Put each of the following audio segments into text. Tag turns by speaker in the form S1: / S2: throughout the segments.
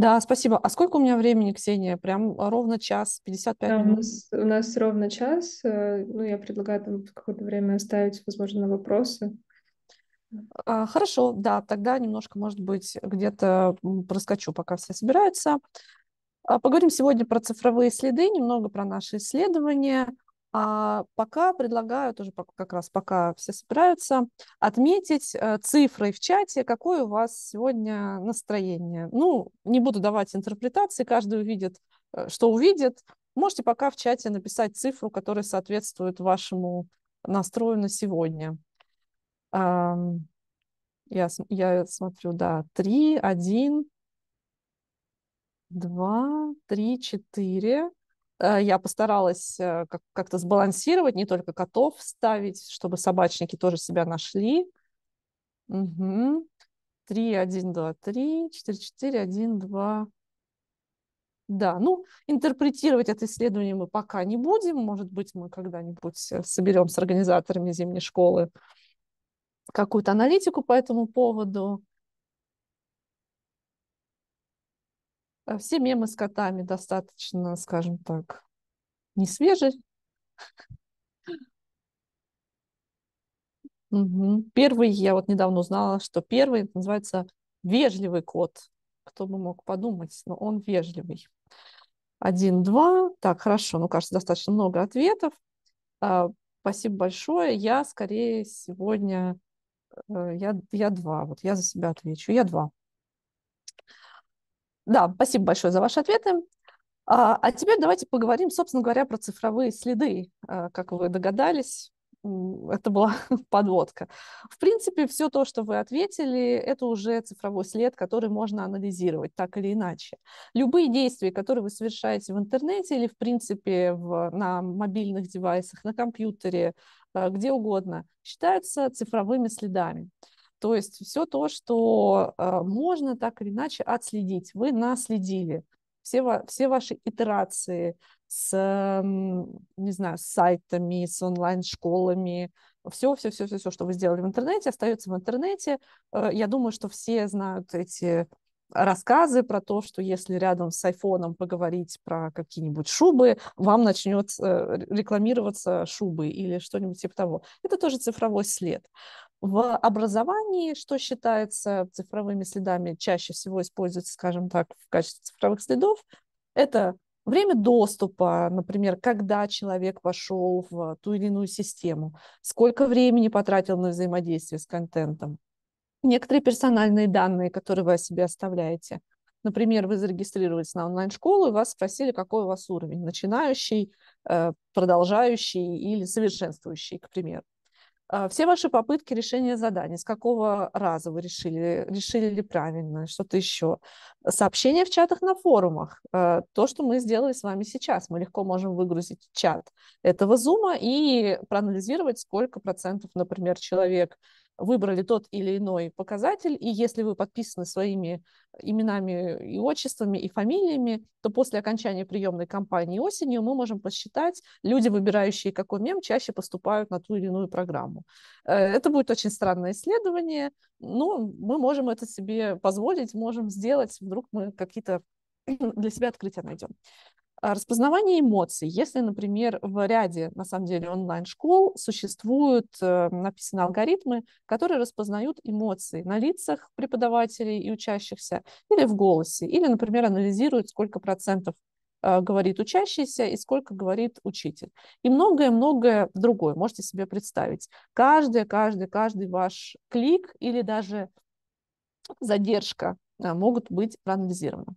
S1: Да, спасибо. А сколько у меня времени, Ксения? Прям ровно час, 55 да, минут? У нас, у нас ровно час. Э, ну, я предлагаю там какое-то время оставить, возможно, на вопросы. А, хорошо, да, тогда немножко, может быть, где-то проскочу, пока все собираются. А, поговорим сегодня про цифровые следы, немного про наши исследования – а пока предлагаю, тоже как раз пока все собираются, отметить э, цифрой в чате, какое у вас сегодня настроение. Ну, не буду давать интерпретации, каждый увидит, э, что увидит. Можете пока в чате написать цифру, которая соответствует вашему настрою на сегодня. Я, я смотрю, да, три, один, два, три, четыре. Э, я постаралась э, как-то сбалансировать, не только котов ставить, чтобы собачники тоже себя нашли. Угу. 3, 1, 2, 3, 4, 4, 1, 2. Да, ну, интерпретировать это исследование мы пока не будем. Может быть, мы когда-нибудь э, соберем с организаторами зимней школы какую-то аналитику по этому поводу. А все мемы с котами достаточно, скажем так, не свежие. Угу. Первый, я вот недавно узнала, что первый называется вежливый кот. Кто бы мог подумать, но он вежливый. Один, два. Так, хорошо. Ну, кажется, достаточно много ответов. А, спасибо большое. Я скорее сегодня... Э, я, я два. Вот я за себя отвечу. Я два. Да, спасибо большое за ваши ответы. А, а теперь давайте поговорим, собственно говоря, про цифровые следы. А, как вы догадались, это была подводка. В принципе, все то, что вы ответили, это уже цифровой след, который можно анализировать так или иначе. Любые действия, которые вы совершаете в интернете или, в принципе, в, на мобильных девайсах, на компьютере, а, где угодно, считаются цифровыми следами. То есть все то, что э, можно так или иначе отследить. Вы наследили все, все ваши итерации с, не знаю, с сайтами, с онлайн-школами, все, все, все, все, все, что вы сделали в интернете, остается в интернете. Э, я думаю, что все знают эти рассказы про то, что если рядом с айфоном поговорить про какие-нибудь шубы, вам начнет э, рекламироваться шубы или что-нибудь типа того. Это тоже цифровой след. В образовании, что считается цифровыми следами, чаще всего используется, скажем так, в качестве цифровых следов, это время доступа, например, когда человек вошел в ту или иную систему, сколько времени потратил на взаимодействие с контентом, некоторые персональные данные, которые вы о себе оставляете. Например, вы зарегистрировались на онлайн-школу и вас спросили, какой у вас уровень, начинающий, э, продолжающий или совершенствующий, к примеру. А, все ваши попытки решения задания, с какого раза вы решили, решили ли правильно, что-то еще. Сообщения в чатах на форумах. Э, то, что мы сделали с вами сейчас. Мы легко можем выгрузить чат этого зума и проанализировать, сколько процентов, например, человек выбрали тот или иной показатель, и если вы подписаны своими именами и отчествами, и фамилиями, то после окончания приемной кампании осенью мы можем посчитать, люди, выбирающие какой мем, чаще поступают на ту или иную программу. Э, это будет очень странное исследование, но мы можем это себе позволить, можем сделать, вдруг мы какие-то для себя открытия найдем. А, распознавание эмоций. Если, например, в ряде, на самом деле, онлайн-школ существуют, э, написаны алгоритмы, которые распознают эмоции на лицах преподавателей и учащихся, или в голосе, или, например, анализируют, сколько процентов а, говорит учащийся и сколько говорит учитель. И многое-многое другое можете себе представить. Каждый, каждый, каждый ваш клик или даже задержка а, могут быть проанализированы.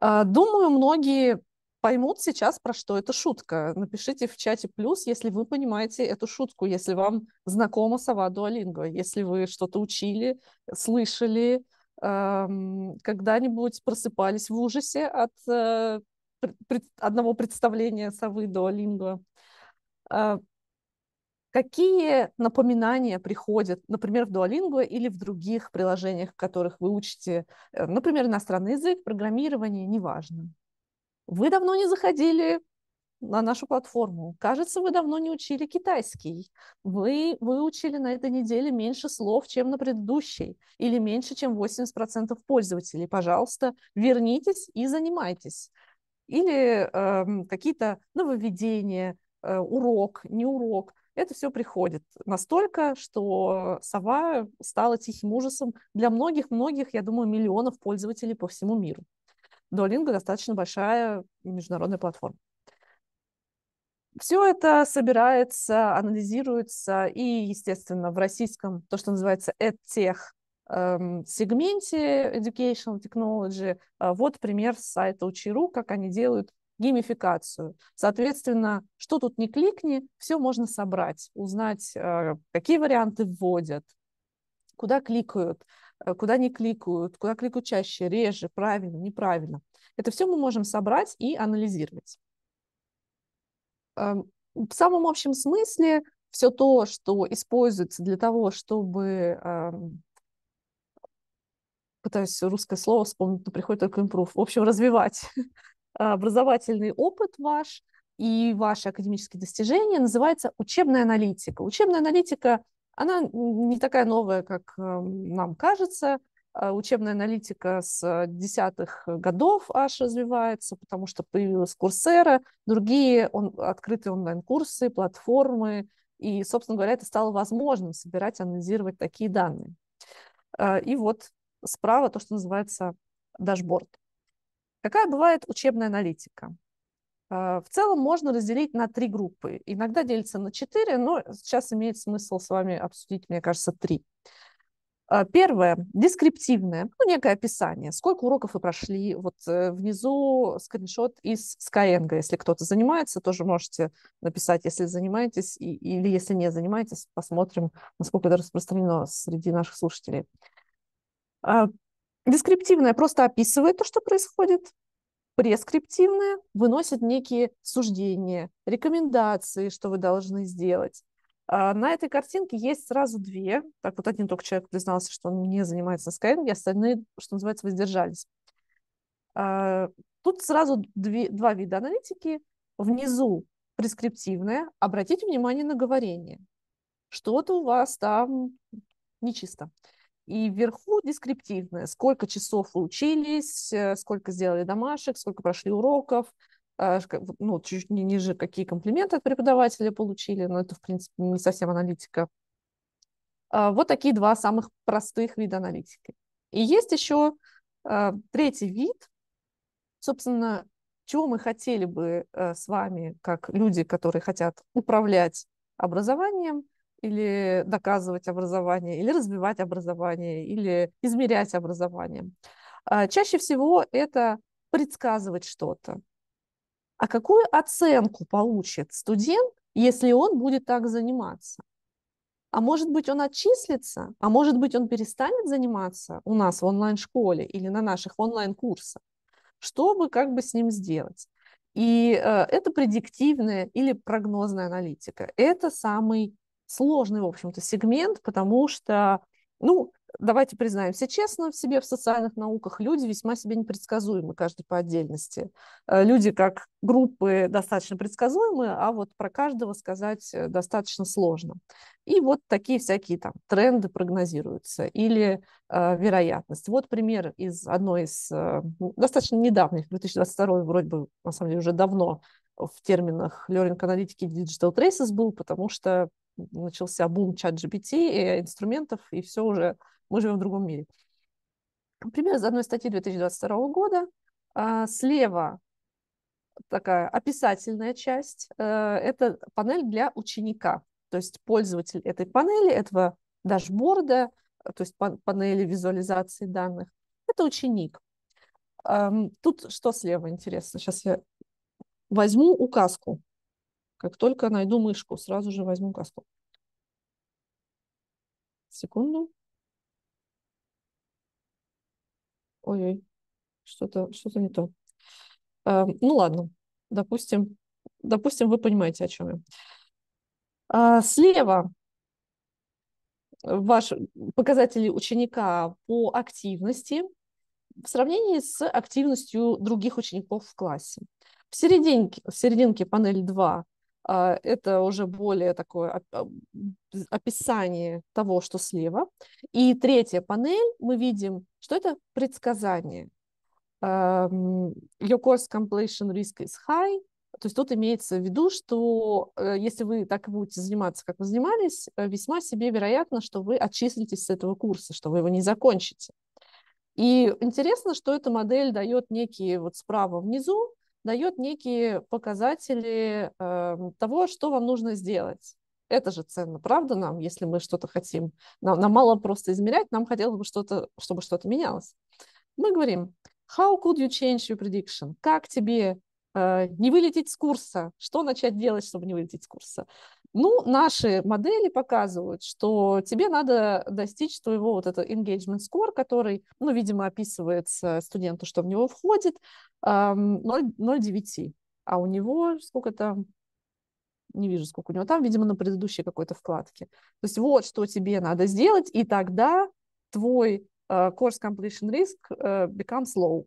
S1: А, думаю, многие поймут сейчас, про что это шутка. Напишите в чате плюс, если вы понимаете эту шутку, если вам знакома сова Дуалинго, если вы что-то учили, слышали, когда-нибудь просыпались в ужасе от э, одного представления совы Дуалинго. Какие напоминания приходят, например, в Duolingo или в других приложениях, в которых вы учите, э, например, иностранный язык, программирование, неважно. Вы давно не заходили на нашу платформу. Кажется, вы давно не учили китайский. Вы выучили на этой неделе меньше слов, чем на предыдущей, или меньше, чем 80% пользователей. Пожалуйста, вернитесь и занимайтесь. Или э, какие-то нововведения, э, урок, не урок это все приходит настолько, что сова стала тихим ужасом для многих-многих, я думаю, миллионов пользователей по всему миру. Duolingo достаточно большая международная платформа. Все это собирается, анализируется, и, естественно, в российском, то, что называется EdTech, эм, сегменте Educational Technology. Э, вот пример с сайта Учиру, как они делают геймификацию. Соответственно, что тут не кликни, все можно собрать, узнать, э, какие варианты вводят, куда кликают, э, куда не кликают, куда кликают чаще, реже, правильно, неправильно. Это все мы можем собрать и анализировать. Эм, в самом общем смысле все то, что используется для того, чтобы эм, пытаюсь русское слово вспомнить, но приходит только импров. В общем, развивать А, образовательный опыт ваш и ваши академические достижения называется учебная аналитика. Учебная аналитика, она не такая новая, как а, нам кажется. А, учебная аналитика с десятых годов аж развивается, потому что появилась Курсера, другие он, открытые онлайн-курсы, платформы. И, собственно говоря, это стало возможным собирать, анализировать такие данные. И вот справа то, что называется дашборд. Какая бывает учебная аналитика? А, в целом можно разделить на три группы. Иногда делится на четыре, но сейчас имеет смысл с вами обсудить, мне кажется, три. А, первое – дескриптивное, ну, некое описание, сколько уроков вы прошли. Вот э, внизу скриншот из Skyeng, если кто-то занимается, тоже можете написать, если занимаетесь, и, или если не занимаетесь, посмотрим, насколько это распространено среди наших слушателей. А, дескриптивная просто описывает то, что происходит. прескриптивная выносит некие суждения, рекомендации, что вы должны сделать. А на этой картинке есть сразу две. Так вот один только человек признался, что он не занимается скайпом, остальные, что называется, воздержались. А, тут сразу две, два вида аналитики. Внизу прескриптивная. Обратите внимание на говорение. Что-то у вас там нечисто. чисто и вверху дескриптивное, сколько часов вы учились, э, сколько сделали домашек, сколько прошли уроков, э, ну, чуть не ниже, какие комплименты от преподавателя получили, но это, в принципе, не совсем аналитика. А, вот такие два самых простых вида аналитики. И есть еще э, третий вид, собственно, чего мы хотели бы с вами, как люди, которые хотят управлять образованием, или доказывать образование, или развивать образование, или измерять образование. А, чаще всего это предсказывать что-то. А какую оценку получит студент, если он будет так заниматься? А может быть, он отчислится, а может быть, он перестанет заниматься у нас в онлайн-школе или на наших онлайн-курсах, чтобы как бы с ним сделать. И э, это предиктивная или прогнозная аналитика. Это самый сложный, в общем-то, сегмент, потому что, ну, давайте признаемся честно в себе, в социальных науках люди весьма себе непредсказуемы, каждый по отдельности. Э, люди как группы достаточно предсказуемы, а вот про каждого сказать э, достаточно сложно. И вот такие всякие там тренды прогнозируются или э, вероятность. Вот пример из одной из э, ну, достаточно недавних, 2022 вроде бы, на самом деле, уже давно в терминах learning аналитики digital traces был, потому что начался бум чат-GPT, и э, инструментов, и все уже, мы живем в другом мире. Пример из одной статьи 2022 года. А, слева такая описательная часть. Э, это панель для ученика. То есть пользователь этой панели, этого дашборда, то есть панели визуализации данных, это ученик. Тут что слева интересно? Сейчас я возьму указку. Как только найду мышку, сразу же возьму каску. Секунду. Ой-ой, что-то что, -то, не то. А, ну ладно, допустим, допустим, вы понимаете, о чем я. А, слева ваши показатели ученика по активности в сравнении с активностью других учеников в классе. В серединке, в серединке панель 2 а, это уже более такое а, описание того, что слева. И третья панель, мы видим, что это предсказание. А, your course completion risk is high. То есть тут имеется в виду, что э, если вы так будете заниматься, как вы занимались, э, весьма себе вероятно, что вы отчислитесь с этого курса, что вы его не закончите. И интересно, что эта модель дает некие вот справа внизу дает некие показатели э, того, что вам нужно сделать. Это же ценно, правда, нам, если мы что-то хотим. Нам, нам мало просто измерять, нам хотелось бы что-то, чтобы что-то менялось. Мы говорим, how could you change your prediction? Как тебе Э, не вылететь с курса. Что начать делать, чтобы не вылететь с курса? Ну, наши модели показывают, что тебе надо достичь твоего вот этого engagement score, который, ну, видимо, описывается студенту, что в него входит, 0,9. А у него сколько там? Не вижу, сколько у него там, видимо, на предыдущей какой-то вкладке. То есть вот что тебе надо сделать, и тогда твой э, course completion risk э, becomes low.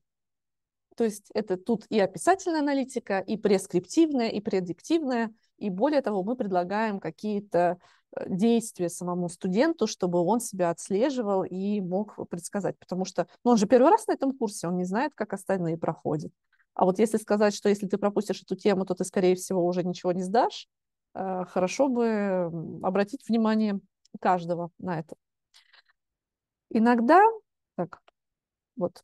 S1: То есть это тут и описательная аналитика, и прескриптивная, и предиктивная. И более того, мы предлагаем какие-то э, действия самому студенту, чтобы он себя отслеживал и мог предсказать. Потому что ну, он же первый раз на этом курсе, он не знает, как остальные проходят. А вот если сказать, что если ты пропустишь эту тему, то ты, скорее всего, уже ничего не сдашь, э, хорошо бы обратить внимание каждого на это. Иногда, так, вот,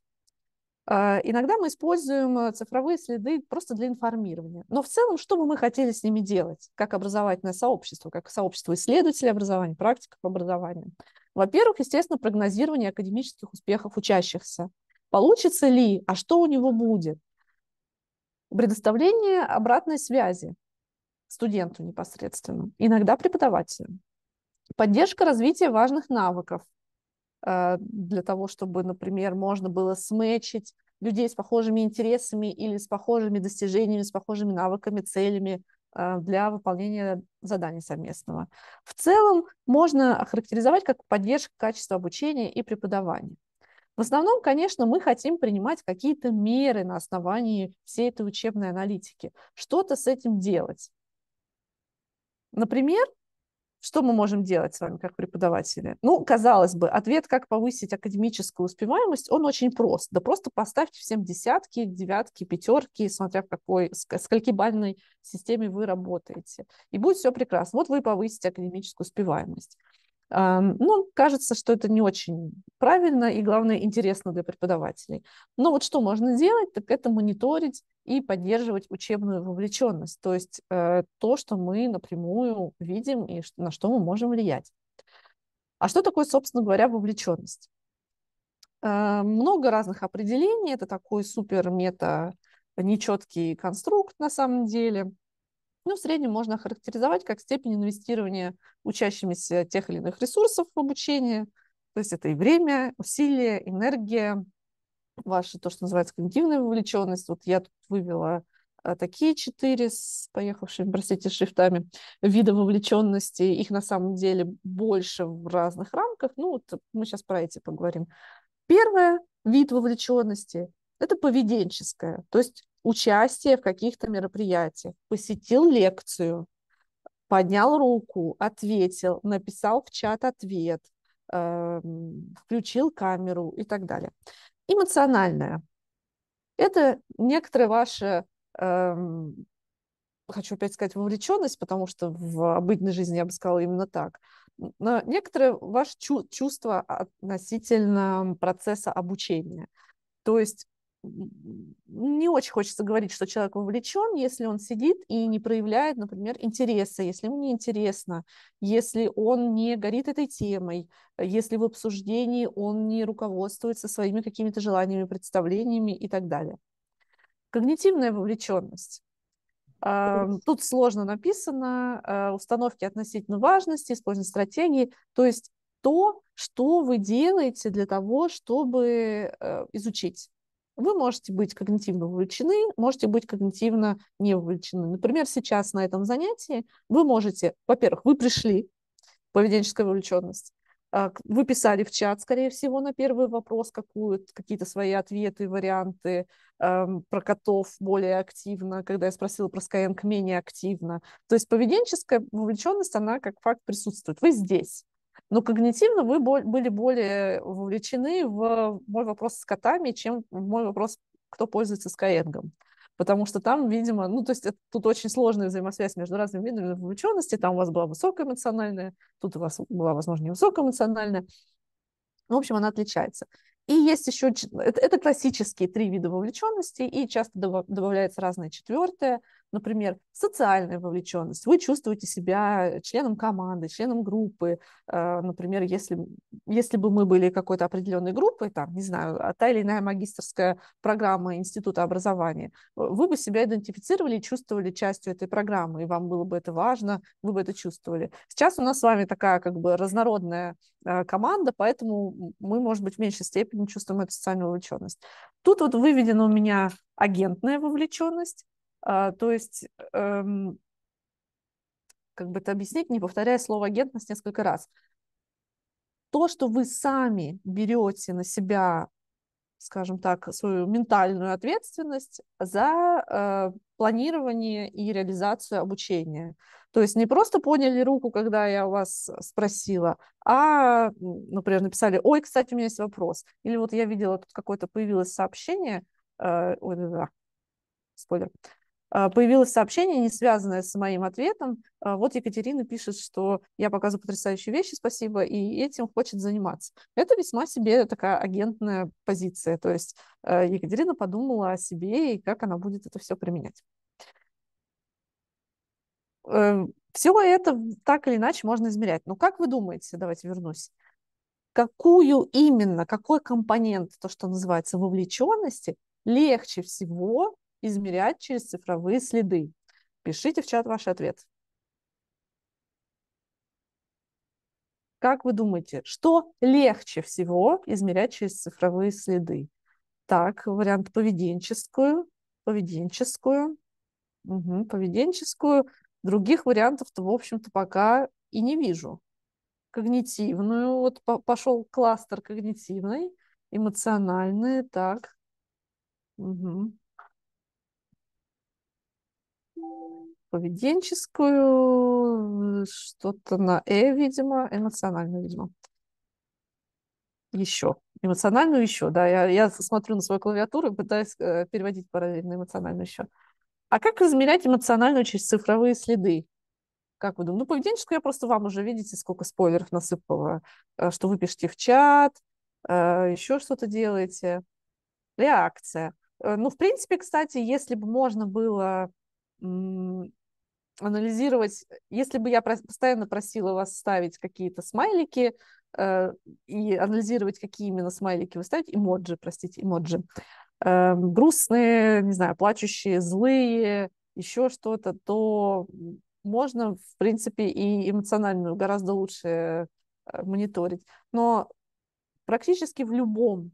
S1: а, иногда мы используем э, цифровые следы просто для информирования. Но в целом, что бы мы хотели с ними делать, как образовательное сообщество, как сообщество исследователей образования, практиков образования? Во-первых, естественно, прогнозирование академических успехов учащихся. Получится ли, а что у него будет? Предоставление обратной связи студенту непосредственно, иногда преподавателю. Поддержка развития важных навыков, Э, для того, чтобы, например, можно было сметчить людей с похожими интересами или с похожими достижениями, с похожими навыками, целями э, для выполнения задания совместного. В целом можно охарактеризовать как поддержка качества обучения и преподавания. В основном, конечно, мы хотим принимать какие-то меры на основании всей этой учебной аналитики, что-то с этим делать. Например, что мы можем делать с вами как преподаватели? Ну, казалось бы, ответ, как повысить академическую успеваемость, он очень прост. Да просто поставьте всем десятки, девятки, пятерки, смотря в какой, сколькибальной системе вы работаете. И будет все прекрасно. Вот вы повысите академическую успеваемость. А, ну, кажется, что это не очень правильно и, главное, интересно для преподавателей. Но вот что можно делать, так это мониторить и поддерживать учебную вовлеченность, то есть э, то, что мы напрямую видим и на что мы можем влиять. А что такое, собственно говоря, вовлеченность? Э, много разных определений, это такой супер-мета нечеткий конструкт на самом деле – ну, в среднем можно характеризовать как степень инвестирования учащимися тех или иных ресурсов в обучение. То есть это и время, усилия, энергия, ваша то, что называется когнитивная вовлеченность. Вот я тут вывела а, такие четыре с поехавшими, простите, шрифтами вида вовлеченности. Их на самом деле больше в разных рамках. Ну, вот мы сейчас про эти поговорим. Первое вид вовлеченности – это поведенческое, то есть участие в каких-то мероприятиях, посетил лекцию, поднял руку, ответил, написал в чат ответ, эм, включил камеру и так далее. Эмоциональное. Это некоторая ваша, эм, хочу опять сказать, вовлеченность, потому что в обыденной жизни я бы сказала именно так, но некоторое ваше чувство относительно процесса обучения. То есть не очень хочется говорить, что человек вовлечен, если он сидит и не проявляет, например, интереса, если ему не интересно, если он не горит этой темой, э, если в обсуждении он не руководствуется своими какими-то желаниями, представлениями и так далее. Когнитивная вовлеченность. Тут сложно написано, э, установки относительно важности, использование стратегии, то есть то, что вы делаете для того, чтобы э, изучить вы можете быть когнитивно вовлечены, можете быть когнитивно не вовлечены. Например, сейчас на этом занятии вы можете, во-первых, вы пришли, поведенческая вовлеченность, а, вы писали в чат, скорее всего, на первый вопрос какие-то свои ответы, варианты эм, про котов более активно, когда я спросила про Skyeng менее активно. То есть поведенческая вовлеченность, она как факт присутствует. Вы здесь. Но когнитивно вы были более вовлечены в мой вопрос с котами, чем в мой вопрос, кто пользуется Skyeng. Потому что там, видимо, ну, то есть это, тут очень сложная взаимосвязь между разными видами вовлеченности. Там у вас была высокоэмоциональная, тут у вас была, возможно, не высокоэмоциональная. В общем, она отличается. И есть еще, это, это классические три вида вовлеченности, и часто добавляется разное четвертое – Например, социальная вовлеченность. Вы чувствуете себя членом команды, членом группы. Э, например, если, если бы мы были какой-то определенной группой, там, не знаю, а та или иная магистрская программа Института образования, вы бы себя идентифицировали и чувствовали частью этой программы, и вам было бы это важно, вы бы это чувствовали. Сейчас у нас с вами такая как бы разнородная э, команда, поэтому мы, может быть, в меньшей степени чувствуем эту социальную вовлеченность. Тут вот выведена у меня агентная вовлеченность, а, то есть, эм, как бы это объяснить, не повторяя слово агентность несколько раз. То, что вы сами берете на себя, скажем так, свою ментальную ответственность за э, планирование и реализацию обучения. То есть не просто поняли руку, когда я вас спросила, а, например, написали, ой, кстати, у меня есть вопрос. Или вот я видела, тут какое-то появилось сообщение, э, ой, да, да, спойлер, а, появилось сообщение, не связанное с моим ответом. А, вот Екатерина пишет, что я показываю потрясающие вещи, спасибо, и этим хочет заниматься. Это весьма себе такая агентная позиция. То есть а, Екатерина подумала о себе и как она будет это все применять. Э, все это так или иначе можно измерять. Но как вы думаете, давайте вернусь, какую именно, какой компонент, то, что называется, вовлеченности, легче всего измерять через цифровые следы? Пишите в чат ваш ответ. Как вы думаете, что легче всего измерять через цифровые следы? Так, вариант поведенческую, поведенческую, угу, поведенческую. Других вариантов-то, в общем-то, пока и не вижу. Когнитивную, вот пошел кластер когнитивный, эмоциональные, так. Угу поведенческую, что-то на «э», видимо, эмоциональную, видимо. Еще. Эмоциональную еще, да. Я, я смотрю на свою клавиатуру и пытаюсь э, переводить параллельно эмоциональную еще. А как измерять эмоциональную через цифровые следы? Как вы думаете? Ну, поведенческую я просто вам уже, видите, сколько спойлеров насыпала, э, что вы пишете в чат, э, еще что-то делаете. Реакция. Ну, в принципе, кстати, если бы можно было анализировать, если бы я постоянно просила вас ставить какие-то смайлики э, и анализировать, какие именно смайлики вы ставите, эмоджи, простите, эмоджи, э, грустные, не знаю, плачущие, злые, еще что-то, то можно, в принципе, и эмоциональную гораздо лучше э, мониторить. Но практически в любом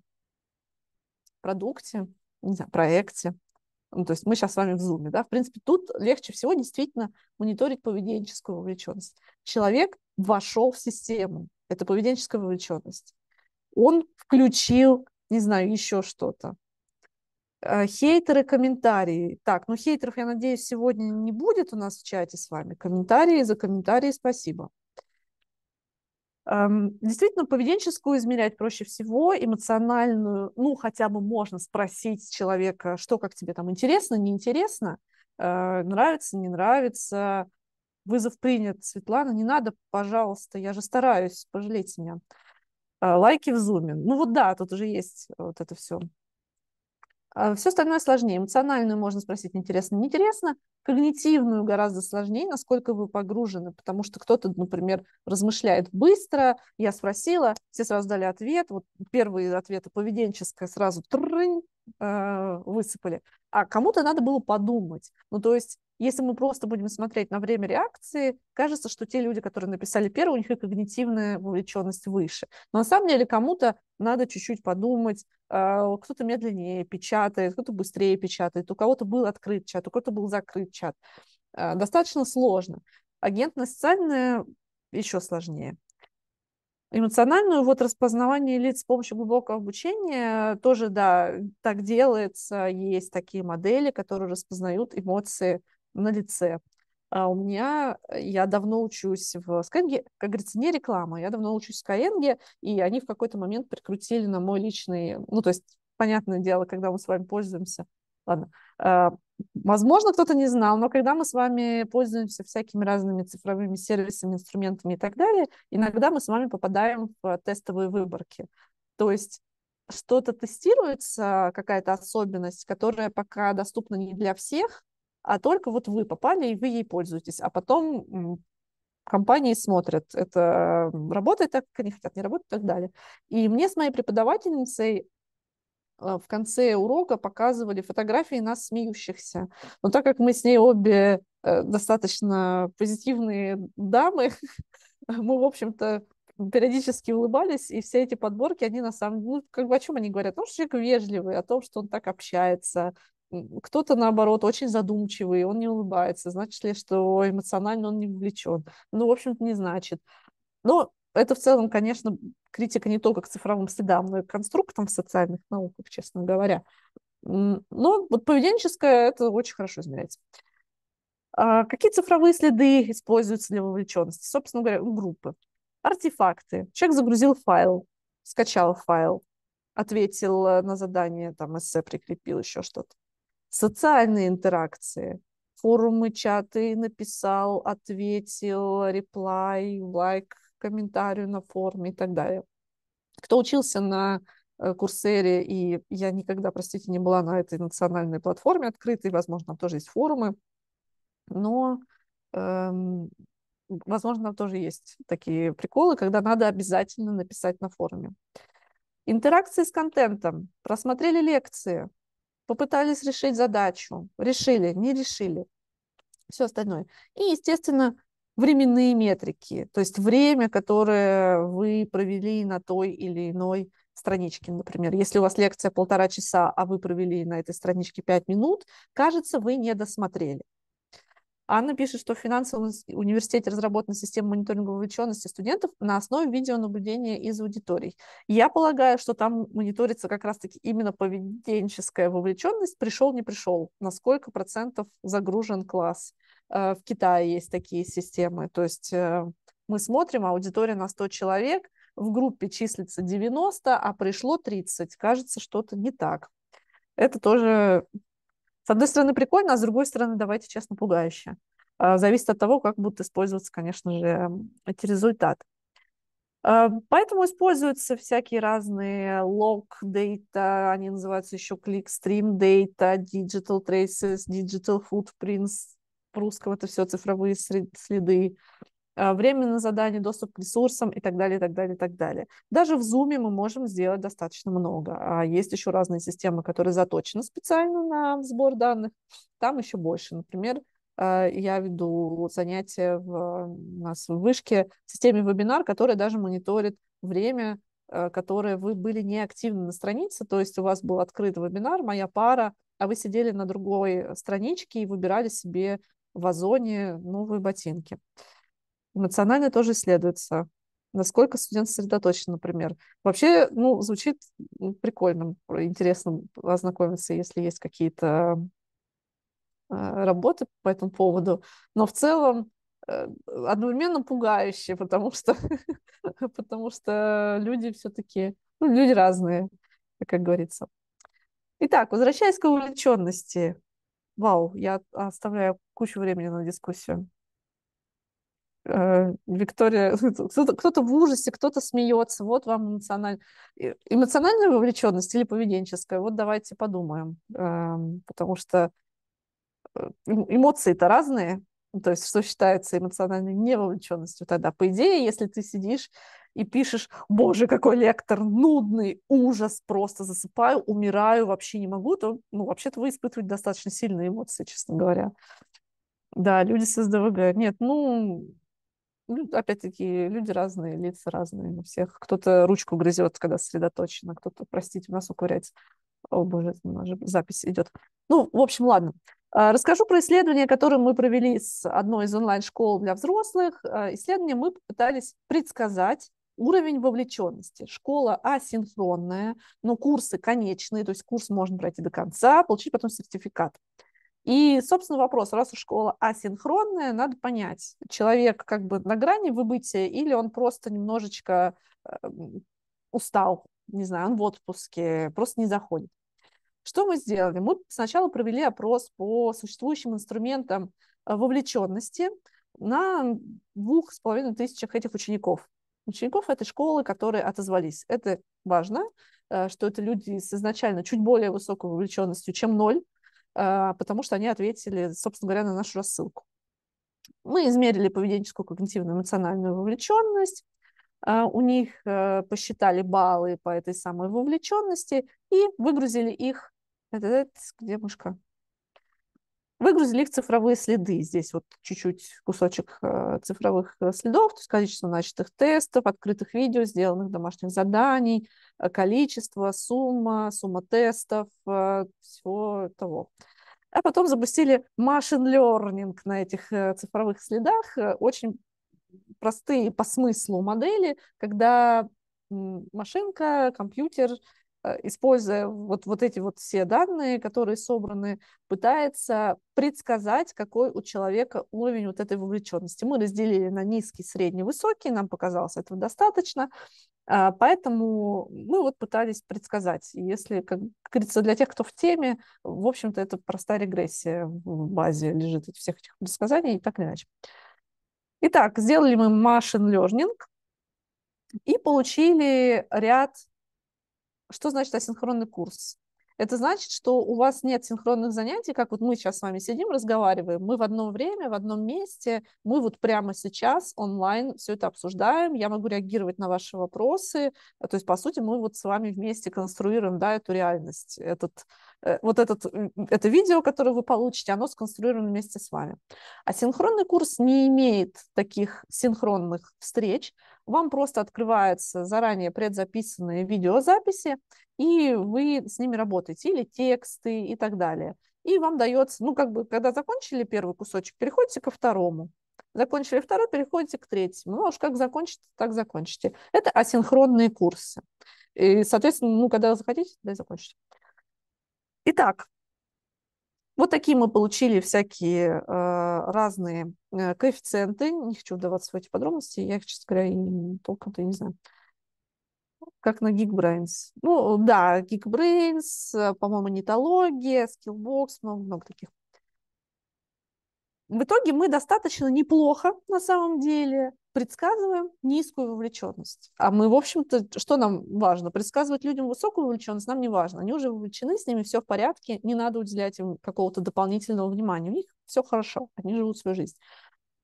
S1: продукте, не знаю, проекте, ну, то есть мы сейчас с вами в зуме, да, в принципе, тут легче всего действительно мониторить поведенческую вовлеченность. Человек вошел в систему, это поведенческая вовлеченность. Он включил, не знаю, еще что-то. Э, хейтеры, комментарии. Так, ну хейтеров, я надеюсь, сегодня не будет у нас в чате с вами. Комментарии за комментарии спасибо. Действительно, поведенческую измерять проще всего, эмоциональную, ну, хотя бы можно спросить человека, что как тебе там интересно, неинтересно, э, нравится, не нравится, вызов принят, Светлана, не надо, пожалуйста, я же стараюсь, пожалейте меня. Э, лайки в зуме. Ну вот да, тут уже есть вот это все а, все остальное сложнее. Эмоциональную можно спросить, интересно, неинтересно. Когнитивную гораздо сложнее, насколько вы погружены, потому что кто-то, например, размышляет быстро. Я спросила, все сразу дали ответ. Вот первые ответы поведенческое сразу трынь, э, высыпали. А кому-то надо было подумать. Ну, то есть если мы просто будем смотреть на время реакции, кажется, что те люди, которые написали первые, у них и когнитивная вовлеченность выше. Но на самом деле кому-то надо чуть-чуть подумать, а, кто-то медленнее печатает, кто-то быстрее печатает, у кого-то был открыт чат, у кого-то был закрыт чат. А, достаточно сложно. агентно социальное еще сложнее. Эмоциональную вот распознавание лиц с помощью глубокого обучения тоже, да, так делается. Есть такие модели, которые распознают эмоции на лице. А у меня, э, я давно учусь в Skyeng, как говорится, не реклама, я давно учусь в Skyeng, и они в какой-то момент прикрутили на мой личный, ну, то есть, понятное дело, когда мы с вами пользуемся, ладно, а, возможно, кто-то не знал, но когда мы с вами пользуемся всякими разными цифровыми сервисами, инструментами и так далее, иногда мы с вами попадаем в тестовые выборки. То есть что-то тестируется, какая-то особенность, которая пока доступна не для всех, а только вот вы попали, и вы ей пользуетесь. А потом компании смотрят, это работает так, как они хотят, не работает и так далее. И мне с моей преподавательницей а, в конце урока показывали фотографии нас смеющихся. Но так как мы с ней обе э, достаточно позитивные дамы, мы, в общем-то, периодически улыбались, и все эти подборки, они на самом деле, ну, как бы о чем они говорят? О том, что человек вежливый, о том, что он так общается, кто-то, наоборот, очень задумчивый, он не улыбается, значит ли, что эмоционально он не вовлечен? Ну, в общем-то, не значит. Но это в целом, конечно, критика не только к цифровым следам, но и к конструктам в социальных науках, честно говоря. Но вот поведенческое это очень хорошо измеряется. А какие цифровые следы используются для вовлеченности? Собственно говоря, группы. Артефакты. Человек загрузил файл, скачал файл, ответил э, на задание, там эссе прикрепил, еще что-то социальные интеракции, форумы, чаты, написал, ответил, реплай, лайк, комментарию на форуме и так далее. Кто учился на э, Курсере, и я никогда, простите, не была на этой национальной платформе открытой, возможно, там тоже есть форумы, но, эм, возможно, там тоже есть такие приколы, когда надо обязательно написать на форуме. Интеракции с контентом. Просмотрели лекции, попытались решить задачу, решили, не решили, все остальное. И, естественно, временные метрики, то есть время, которое вы провели на той или иной страничке, например. Если у вас лекция полтора часа, а вы провели на этой страничке пять минут, кажется, вы не досмотрели. Анна пишет, что в финансовом университете разработана система мониторинга вовлеченности студентов на основе видеонаблюдения из аудиторий. Я полагаю, что там мониторится как раз-таки именно поведенческая вовлеченность, пришел, не пришел, на сколько процентов загружен класс. Э, в Китае есть такие системы, то есть э, мы смотрим, аудитория на 100 человек, в группе числится 90, а пришло 30. Кажется, что-то не так. Это тоже с одной стороны, прикольно, а с другой стороны, давайте честно, пугающе. А, зависит от того, как будут использоваться, конечно же, эти результаты. А, поэтому используются всякие разные log data, они называются еще clickstream data, digital traces, digital footprints, по-русскому это все цифровые следы, а, время на задание, доступ к ресурсам и так далее, и так далее, и так далее. Даже в Zoom мы можем сделать достаточно много. А есть еще разные системы, которые заточены специально на сбор данных. Там еще больше. Например, а, я веду занятия в, у нас в вышке в системе вебинар, которая даже мониторит время, а, которое вы были неактивны на странице, то есть у вас был открыт вебинар, моя пара, а вы сидели на другой э, страничке и выбирали себе в озоне новые ботинки. Эмоционально тоже исследуется. Насколько студент сосредоточен, например. Вообще, ну, звучит прикольно, интересно ознакомиться, если есть какие-то а, работы по этому поводу. Но в целом э, одновременно пугающе, потому что, потому что люди все-таки, ну, люди разные, как говорится. Итак, возвращаясь к увлеченности. Вау, я оставляю кучу времени на дискуссию. Э, Виктория, кто-то, в ужасе, кто-то смеется, вот вам эмоциональ... Э, эмоциональная вовлеченность или поведенческая, вот давайте подумаем, эм, потому что э, эмоции-то разные, ну, то есть что считается эмоциональной невовлеченностью тогда? По идее, если ты сидишь и пишешь, боже, какой лектор, нудный, ужас, просто засыпаю, умираю, вообще не могу, то, ну, вообще-то вы испытываете достаточно сильные эмоции, честно говоря. Да, люди с СДВГ. Нет, ну, опять-таки, люди разные, лица разные у всех. Кто-то ручку грызет, когда сосредоточено, кто-то, простите, у нас укурять. О, боже, у нас же запись идет. Ну, в общем, ладно. А, расскажу про исследование, которое мы провели с одной из онлайн-школ для взрослых. А, исследование мы пытались предсказать уровень вовлеченности. Школа асинхронная, но курсы конечные, то есть курс можно пройти до конца, получить потом сертификат. И, собственно, вопрос, раз уж школа асинхронная, надо понять, человек как бы на грани выбытия или он просто немножечко э, устал, не знаю, он в отпуске, просто не заходит. Что мы сделали? Мы сначала провели опрос по существующим инструментам э, вовлеченности на двух с половиной тысячах этих учеников. Учеников этой школы, которые отозвались. Это важно, э, что это люди с изначально чуть более высокой вовлеченностью, чем ноль. А, потому что они ответили, собственно говоря, на нашу рассылку. Мы измерили поведенческую когнитивную эмоциональную вовлеченность, а, у них э, посчитали баллы по этой самой вовлеченности и выгрузили их. Где мышка? Выгрузили их цифровые следы. Здесь вот чуть-чуть кусочек э, цифровых э, следов, то есть количество начатых тестов, открытых видео, сделанных домашних заданий, э, количество, сумма, сумма тестов, всего того. А потом запустили машин learning на этих цифровых следах. Очень простые по смыслу модели, когда машинка, компьютер Э, используя вот, вот эти вот все данные, которые собраны, пытается предсказать, какой у человека уровень вот этой вовлеченности. Мы разделили на низкий, средний, высокий, нам показалось этого достаточно, а, поэтому мы вот пытались предсказать. Если, как говорится, для тех, кто в теме, в общем-то, это простая регрессия в базе лежит этих всех этих предсказаний и так иначе. Итак, сделали мы машин learning и получили ряд что значит асинхронный курс? Это значит, что у вас нет синхронных занятий, как вот мы сейчас с вами сидим, разговариваем. Мы в одно время, в одном месте, мы вот прямо сейчас онлайн все это обсуждаем. Я могу реагировать на ваши вопросы. То есть, по сути, мы вот с вами вместе конструируем да, эту реальность, этот Э, вот этот, это видео, которое вы получите, оно сконструировано вместе с вами. А синхронный курс не имеет таких синхронных встреч. Вам просто открываются заранее предзаписанные видеозаписи, и вы с ними работаете, или тексты и так далее. И вам дается, ну, как бы, когда закончили первый кусочек, переходите ко второму. Закончили второй, переходите к третьему. Ну, а уж как закончите, так закончите. Это асинхронные курсы. И, соответственно, ну, когда захотите, да, и закончите. Итак, вот такие мы получили всякие э, разные э, коэффициенты. Не хочу вдаваться в эти подробности, я их, честно говоря, и толком-то не знаю. Как на Geekbrains. Ну, да, Geekbrains, э, по-моему, нетология, Skillbox, много-много таких в итоге мы достаточно неплохо, на самом деле, предсказываем низкую вовлеченность. А мы, в общем-то, что нам важно? Предсказывать людям высокую вовлеченность нам не важно. Они уже вовлечены, с ними все в порядке, не надо уделять им какого-то дополнительного внимания. У них все хорошо, они живут свою жизнь.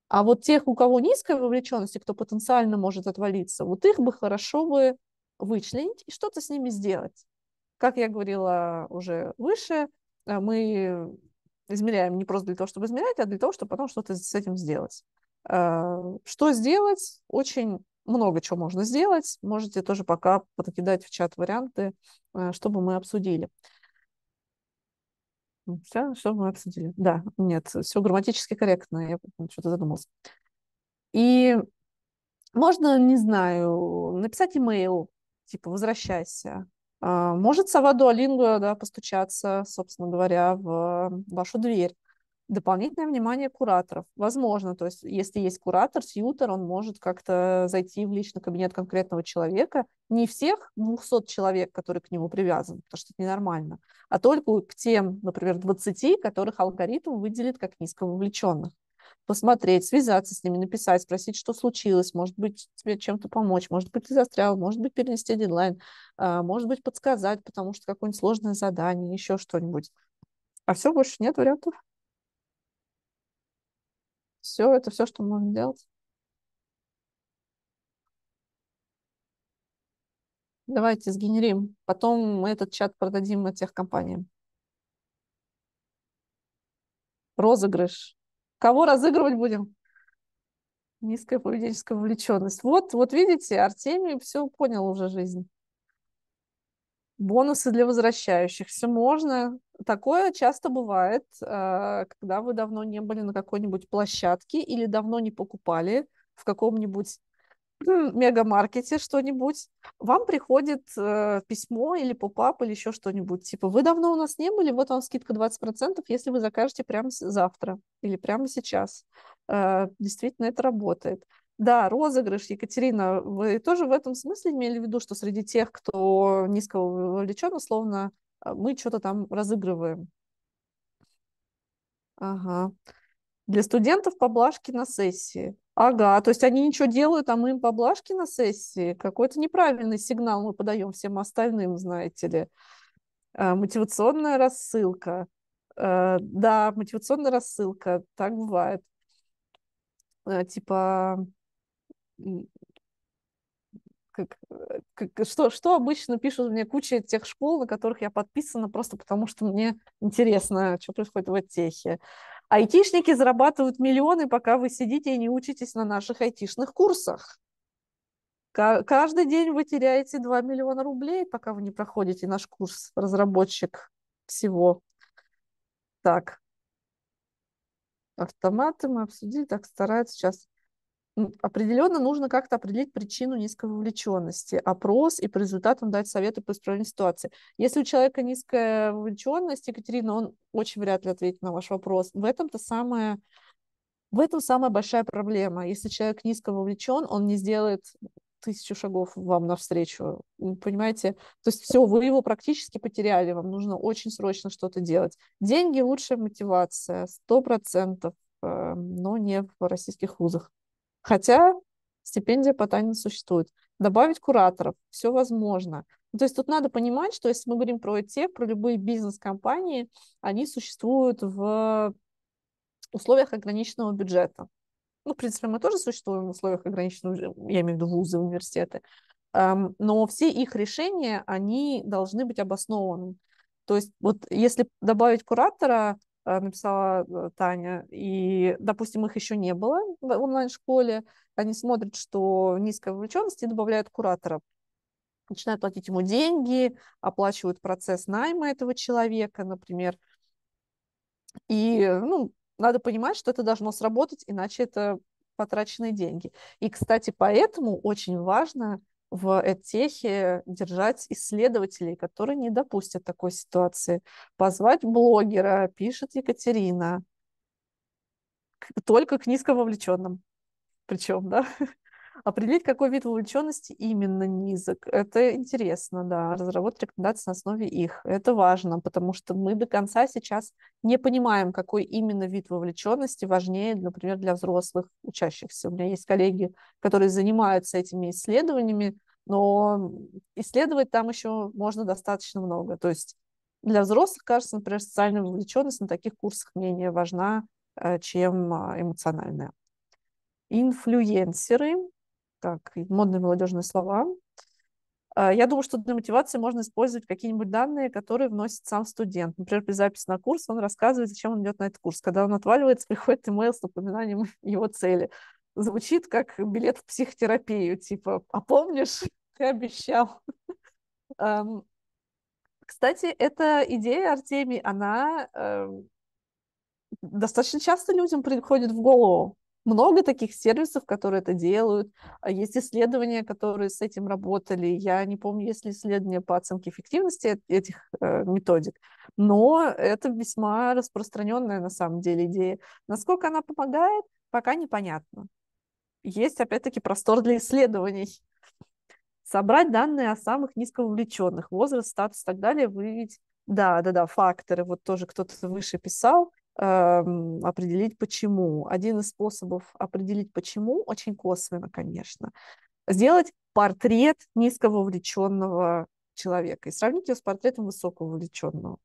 S1: А вот тех, у кого низкая вовлеченность, и кто потенциально может отвалиться, вот их бы хорошо бы вычленить и что-то с ними сделать. Как я говорила уже выше, э, мы измеряем не просто для того, чтобы измерять, а для того, чтобы потом что-то с этим сделать. Э, что сделать? Очень много чего можно сделать. Можете тоже пока подкидать в чат варианты, э, чтобы мы обсудили. Ну, все, что мы обсудили. Да, нет, все грамматически корректно, я что-то задумался. И можно, не знаю, написать имейл, типа, возвращайся, а, может сова дуалингва да, постучаться, собственно говоря, в вашу дверь. Дополнительное внимание кураторов. Возможно, то есть если есть куратор, тьютер, он может как-то зайти в личный кабинет конкретного человека, не всех 200 человек, которые к нему привязаны, потому что это ненормально, а только к тем, например, 20, которых алгоритм выделит как низко посмотреть, связаться с ними, написать, спросить, что случилось, может быть, тебе чем-то помочь, может быть, ты застрял, может быть, перенести дедлайн, а, может быть, подсказать, потому что какое-нибудь сложное задание, еще что-нибудь. А все, больше нет вариантов. Все, это все, что можно делать. Давайте сгенерим. Потом мы этот чат продадим на тех компаниям. Розыгрыш Кого разыгрывать будем? Низкая поведенческая вовлеченность. Вот, вот видите, Артемий все понял уже жизнь. Бонусы для возвращающихся можно. Такое часто бывает, э, когда вы давно не были на какой-нибудь площадке или давно не покупали в каком-нибудь мегамаркете что-нибудь, вам приходит э, письмо или поп-ап или еще что-нибудь. Типа, вы давно у нас не были, вот вам скидка 20%, если вы закажете прямо завтра или прямо сейчас. Э, действительно, это работает. Да, розыгрыш, Екатерина, вы тоже в этом смысле имели в виду, что среди тех, кто низко вовлечен, условно, э, мы что-то там разыгрываем? Ага. Для студентов поблажки на сессии. Ага, то есть они ничего делают, а мы им поблажки на сессии. Какой-то неправильный сигнал мы подаем всем остальным, знаете ли. Э, мотивационная рассылка. Э, да, мотивационная рассылка, так бывает. Э, типа, как, как, что, что обычно пишут мне куча тех школ, на которых я подписана, просто потому что мне интересно, что происходит в техе. Айтишники зарабатывают миллионы, пока вы сидите и не учитесь на наших айтишных курсах. Каждый день вы теряете 2 миллиона рублей, пока вы не проходите наш курс разработчик всего. Так. Автоматы мы обсудили, так стараются сейчас определенно нужно как-то определить причину низкой вовлеченности, опрос и по результатам дать советы по исправлению ситуации. Если у человека низкая вовлеченность, Екатерина, он очень вряд ли ответит на ваш вопрос. В этом-то самое в этом самая большая проблема. Если человек низко вовлечен, он не сделает тысячу шагов вам навстречу. Понимаете? То есть все, вы его практически потеряли, вам нужно очень срочно что-то делать. Деньги лучшая мотивация, сто процентов, э, но не в российских вузах. Хотя стипендия по тайне существует. Добавить кураторов, все возможно. Ну, то есть тут надо понимать, что если мы говорим про те, про любые бизнес-компании, они существуют в условиях ограниченного бюджета. Ну, в принципе, мы тоже существуем в условиях ограниченного, я имею в виду вузы, университеты. Но все их решения, они должны быть обоснованы. То есть вот если добавить куратора, Э, написала э, Таня, и, допустим, их еще не было в онлайн-школе, они смотрят, что низкая вовлеченность и добавляют куратора. Начинают платить ему деньги, оплачивают процесс найма этого человека, например. И, э, ну, надо понимать, что это должно сработать, иначе это потраченные деньги. И, кстати, поэтому очень важно в Эдтехе держать исследователей, которые не допустят такой ситуации. Позвать блогера, пишет Екатерина. Только к низкововлеченным. Причем, да? Определить, какой вид вовлеченности именно низок. Это интересно, да, разработать рекомендации на основе их. Это важно, потому что мы до конца сейчас не понимаем, какой именно вид вовлеченности важнее, например, для взрослых учащихся. У меня есть коллеги, которые занимаются этими исследованиями, но исследовать там еще можно достаточно много. То есть для взрослых, кажется, например, социальная вовлеченность на таких курсах менее важна, э, чем а, эмоциональная. Инфлюенсеры так, модные молодежные слова. А, я думаю, что для мотивации можно использовать какие-нибудь данные, которые вносит сам студент. Например, при записи на курс он рассказывает, зачем он идет на этот курс. Когда он отваливается, приходит имейл с напоминанием его цели. Звучит как билет в психотерапию, типа, а помнишь, ты обещал. Кстати, эта идея, Артемий, она эм, достаточно часто людям приходит в голову много таких сервисов, которые это делают. А есть исследования, которые с этим работали. Я не помню, есть ли исследования по оценке эффективности этих э, методик, но это весьма распространенная на самом деле идея. Насколько она помогает, пока непонятно. Есть, опять-таки, простор для исследований. Собрать данные о самых низкововлеченных, возраст, статус и так далее, выявить да, да, да, факторы, вот тоже кто-то выше писал, Эм, определить почему. Один из способов определить почему, очень косвенно, конечно, сделать портрет низкого увлеченного человека и сравнить его с портретом высокого увлеченного.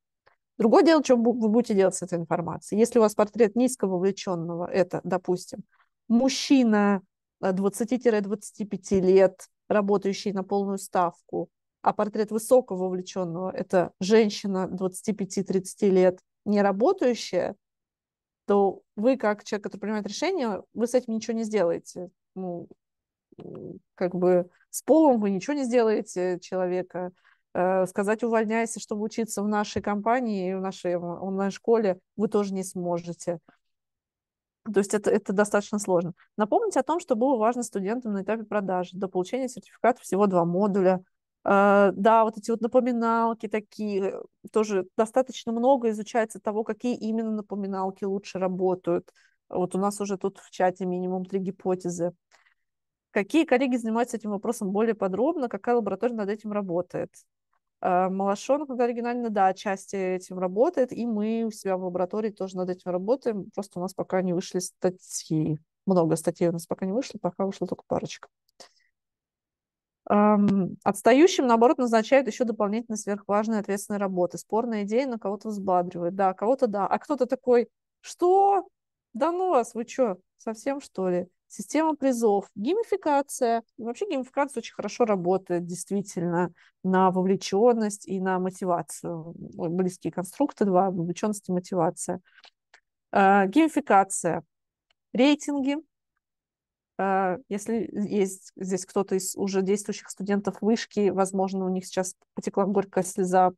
S1: Другое дело, что вы будете делать с этой информацией. Если у вас портрет низкого увлеченного, это, допустим, мужчина 20-25 э, лет, работающий на полную ставку, а портрет высокого увлеченного – это женщина 25-30 лет, не работающая, то вы, как человек, который принимает решение, вы с этим ничего не сделаете. Ну, как бы с полом вы ничего не сделаете человека. Э, сказать увольняйся, чтобы учиться в нашей компании, и в нашей онлайн-школе, вы тоже не сможете. То есть это, это достаточно сложно. Напомнить о том, что было важно студентам на этапе продажи. До получения сертификата всего два модуля – а, да, вот эти вот напоминалки такие, э, тоже достаточно много изучается того, какие именно напоминалки лучше работают. Вот у нас уже тут в чате минимум три гипотезы. Какие коллеги занимаются этим вопросом более подробно, какая лаборатория над этим работает? А, Малашонок над оригинально, да, отчасти этим работает, и мы у себя в лаборатории тоже над этим работаем, просто у нас пока не вышли статьи. Много статей у нас пока не вышло, пока вышло только парочка. Uh, Отстающим, наоборот, назначают еще дополнительно сверхважные ответственные работы. Спорная идея на кого-то взбадривает. Да, кого-то да. А кто-то такой, что? Да ну вас, вы что, совсем что ли? Система призов, геймификация. вообще геймификация очень хорошо работает действительно на вовлеченность и на мотивацию. близкие конструкты два, вовлеченность и мотивация. Э, геймификация. Рейтинги, а, если есть здесь кто-то из уже действующих студентов вышки, возможно, у них сейчас потекла горькая слеза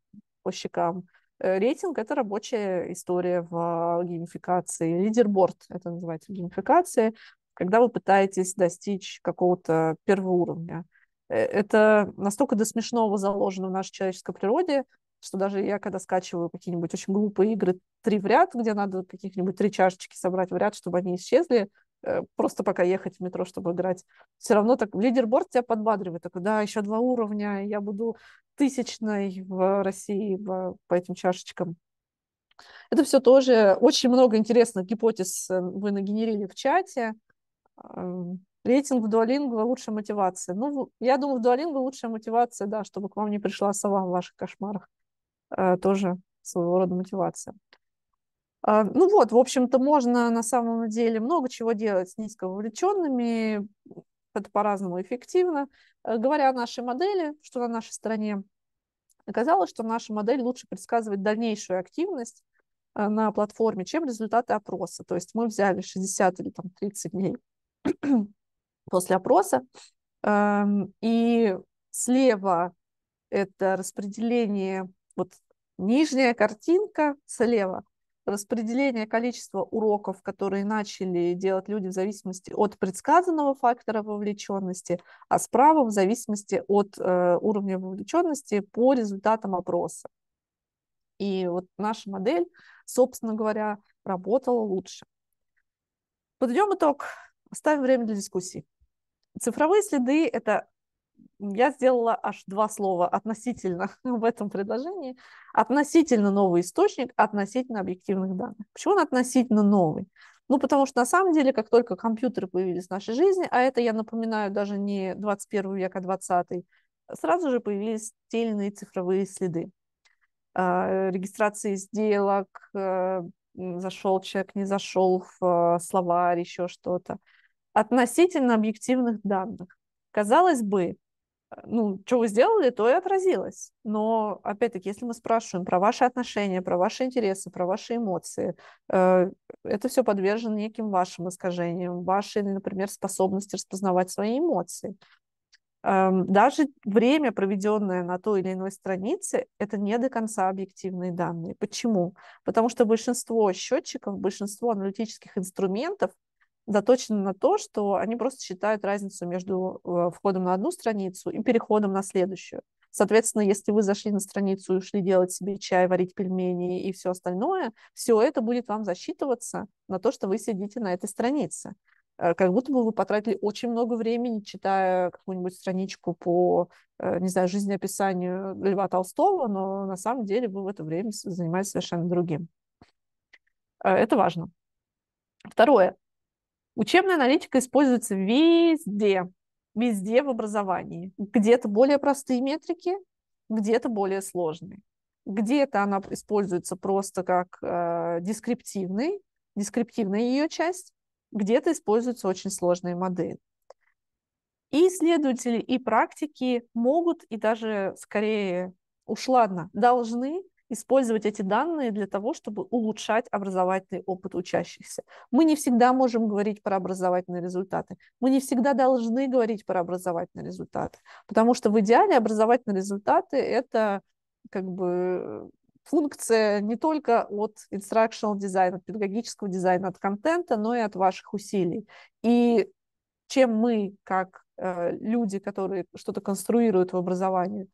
S1: по щекам. Э, рейтинг — это рабочая история в геймификации. Лидерборд — это называется геймификация, когда вы пытаетесь достичь какого-то первого уровня. Э, это настолько до смешного заложено в нашей человеческой природе, что даже я, когда скачиваю какие-нибудь очень глупые игры три в ряд, где надо каких-нибудь три чашечки собрать в ряд, чтобы они исчезли, Э, просто пока ехать в метро, чтобы играть. Все равно так лидерборд тебя подбадривает. Такой, да, еще два уровня, я буду тысячной в России по, по этим чашечкам. Это все тоже очень много интересных гипотез э, вы нагенерили в чате. Э, рейтинг в Дуалингва лучшая мотивация. Ну, я думаю, в Дуалингва лучшая мотивация, да, чтобы к вам не пришла сова в ваших кошмарах. Тоже своего рода мотивация. А, ну вот, в общем-то, можно на самом деле много чего делать с вовлеченными, это по-разному эффективно. Э, говоря о нашей модели, что на нашей стороне, оказалось, что наша модель лучше предсказывает дальнейшую активность э, на платформе, чем результаты опроса. То есть мы взяли 60 или там 30 дней после опроса, эм, и слева это распределение, вот нижняя картинка слева – распределение количества уроков, которые начали делать люди в зависимости от предсказанного фактора вовлеченности, а справа в зависимости от э, уровня вовлеченности по результатам опроса. И вот наша модель, собственно говоря, работала лучше. Подведем итог, оставим время для дискуссий. Цифровые следы – это я сделала аж два слова относительно в этом предложении. Относительно новый источник, относительно объективных данных. Почему он относительно новый? Ну, потому что на самом деле, как только компьютеры появились в нашей жизни, а это, я напоминаю, даже не 21 век, а 20 сразу же появились те или иные цифровые следы. А, э, регистрации сделок, э, зашел человек, не зашел в э, словарь, еще что-то. Относительно объективных данных. Казалось бы, Э, ну, что вы сделали, то и отразилось. Но, опять-таки, если мы спрашиваем про ваши отношения, про ваши интересы, про ваши эмоции, э, это все подвержено неким вашим искажениям, вашей, например, способности распознавать свои эмоции. Э, даже время, проведенное на той или иной странице, это не до конца объективные данные. Почему? Потому что большинство счетчиков, большинство аналитических инструментов заточены на то, что они просто считают разницу между э, входом на одну страницу и переходом на следующую. Соответственно, если вы зашли на страницу и ушли делать себе чай, варить пельмени и все остальное, все это будет вам засчитываться на то, что вы сидите на этой странице. Э, как будто бы вы потратили очень много времени, читая какую-нибудь страничку по, э, не знаю, жизнеописанию Льва Толстого, но на самом деле вы в это время занимались совершенно другим. Это важно. Второе. Учебная аналитика используется везде, везде в образовании. Где-то более простые метрики, где-то более сложные. Где-то она используется просто как э, дескриптивный, дескриптивная ее часть, где-то используются очень сложные модели. И исследователи, и практики могут, и даже скорее уж ладно, должны использовать эти данные для того, чтобы улучшать образовательный опыт учащихся. Мы не всегда можем говорить про образовательные результаты. Мы не всегда должны говорить про образовательные результаты, потому что в идеале образовательные результаты – это как бы функция не только от instructional design, от педагогического дизайна, от контента, но и от ваших усилий. И чем мы, как э, люди, которые что-то конструируют в образовании,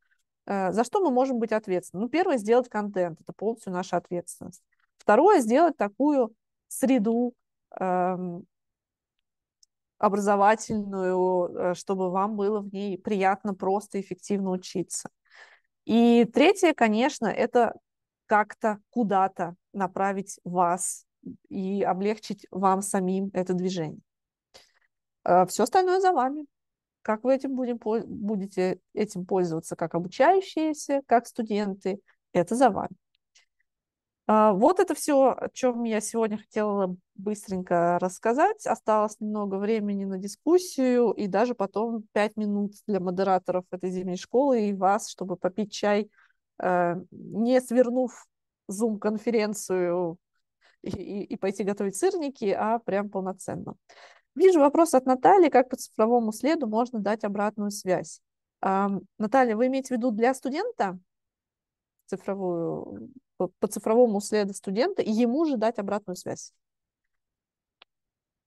S1: Э, за что мы можем быть ответственны? Ну, первое, сделать контент. Это полностью наша ответственность. Второе, сделать такую среду эм, образовательную, э, чтобы вам было в ней приятно, просто, эффективно учиться. И третье, конечно, это как-то куда-то направить вас и облегчить вам самим это движение. Э, Все остальное за вами как вы этим будем, будете этим пользоваться, как обучающиеся, как студенты, это за вами. А, вот это все, о чем я сегодня хотела быстренько рассказать. Осталось немного времени на дискуссию и даже потом пять минут для модераторов этой зимней школы и вас, чтобы попить чай, э, не свернув Zoom-конференцию и, и, и пойти готовить сырники, а прям полноценно. Вижу вопрос от Натальи, как по цифровому следу можно дать обратную связь. Наталья, вы имеете в виду для студента цифровую, по цифровому следу студента, и ему же дать обратную связь?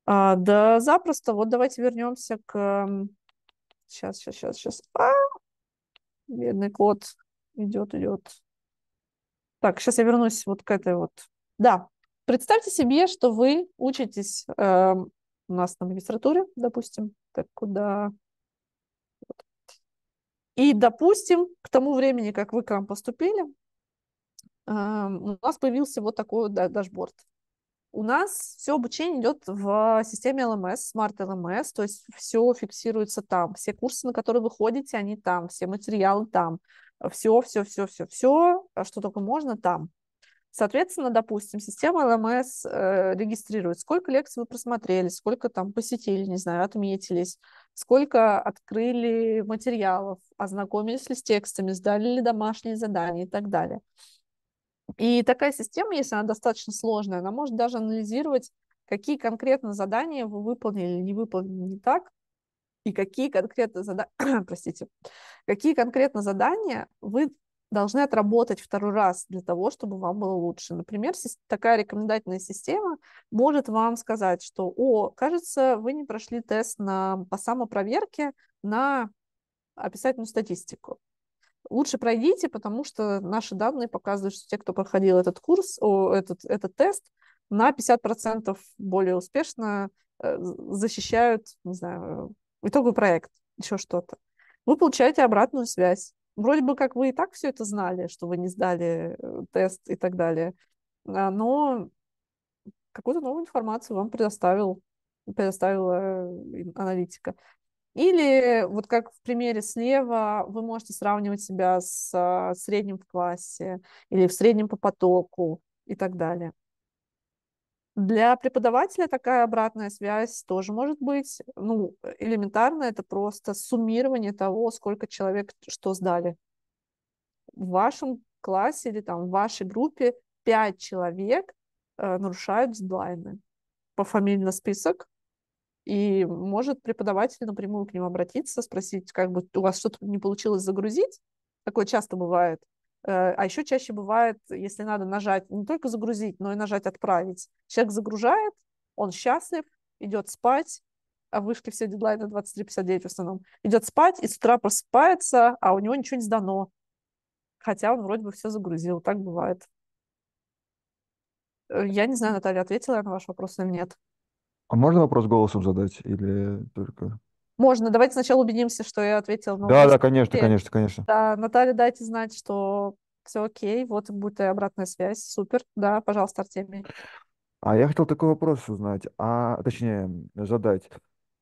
S1: А, да, запросто. Вот давайте вернемся к... Сейчас, сейчас, сейчас, сейчас. А! Бедный кот идет, идет. Так, сейчас я вернусь вот к этой вот. Да, представьте себе, что вы учитесь у нас на магистратуре, допустим, так куда... Вот. И, допустим, к тому времени, как вы к нам поступили, эм, у нас появился вот такой вот дашборд. У нас все обучение идет в системе LMS, Smart LMS, то есть все фиксируется там, все курсы, на которые вы ходите, они там, все материалы там, все, все, все, все, все, а что только можно там. Соответственно, допустим, система ЛМС э, регистрирует, сколько лекций вы просмотрели, сколько там посетили, не знаю, отметились, сколько открыли материалов, ознакомились ли с текстами, сдали ли домашние задания и так далее. И такая система, если она достаточно сложная, она может даже анализировать, какие конкретно задания вы выполнили или не выполнили не так, и какие конкретно зада, простите, какие конкретно задания вы должны отработать второй раз для того, чтобы вам было лучше. Например, такая рекомендательная система может вам сказать, что, о, кажется, вы не прошли тест на, по самопроверке на описательную статистику. Лучше пройдите, потому что наши данные показывают, что те, кто проходил этот курс, о, этот, этот тест, на 50% более успешно э, защищают, не знаю, итоговый проект, еще что-то. Вы получаете обратную связь вроде бы как вы и так все это знали, что вы не сдали э, тест и так далее, а, но какую-то новую информацию вам предоставил, предоставила э, аналитика. Или вот как в примере слева, вы можете сравнивать себя с а, средним в классе или в среднем по потоку и так далее. Для преподавателя такая обратная связь тоже может быть. Ну, элементарно это просто суммирование того, сколько человек что сдали. В вашем классе или там в вашей группе 5 человек э, нарушают дедлайны по фамильный список, и может преподаватель напрямую к ним обратиться, спросить, как бы у вас что-то не получилось загрузить. Такое часто бывает. Э, а еще чаще бывает, если надо нажать, не только загрузить, но и нажать «Отправить». Человек загружает, он счастлив, идет спать, а вышки все дедлайны 23.59 в основном, идет спать и с утра просыпается, а у него ничего не сдано. Хотя он вроде бы все загрузил, так бывает. Э, я не знаю, Наталья, ответила я на ваш вопрос или нет.
S2: А можно вопрос голосом задать или только...
S1: Можно, давайте сначала убедимся, что я ответила. да, да, конечно, конечно, конечно. Да, Наталья, дайте знать, что все окей, вот будет и обратная связь, супер, да, пожалуйста, Артемий.
S2: А я хотел такой вопрос узнать, а точнее задать.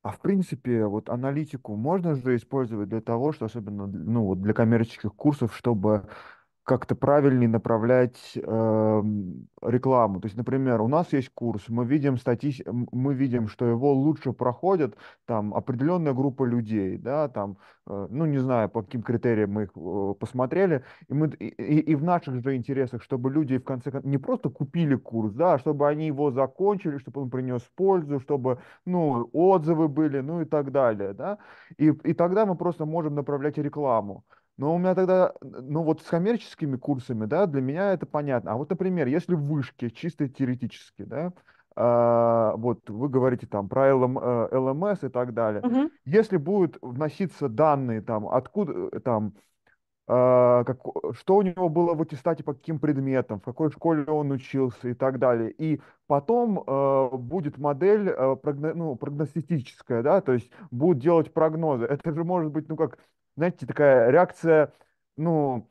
S2: А в принципе, вот аналитику можно же использовать для того, что особенно ну, вот для коммерческих курсов, чтобы как-то правильнее направлять э, рекламу. То есть, например, у нас есть курс, мы видим, стати... мы видим, что его лучше проходят там определенная группа людей, да, там, э, ну не знаю, по каким критериям мы их э, посмотрели, и, мы... и, и в наших же интересах, чтобы люди в конце концов не просто купили курс, да, а чтобы они его закончили, чтобы он принес пользу, чтобы, ну, отзывы были, ну и так далее, да, и, и тогда мы просто можем направлять рекламу. Но у меня тогда, ну вот с коммерческими курсами, да, для меня это понятно. А вот, например, если в вышке, чисто теоретически, да, э, вот вы говорите там про ЛМ, э, ЛМС и так далее, угу. если будут вноситься данные там, откуда э, там, э, как, что у него было в аттестате по каким предметам, в какой школе он учился и так далее. И потом э, будет модель э, прогно, ну, прогностическая, да, то есть будут делать прогнозы. Это же может быть, ну как знаете, такая реакция, ну,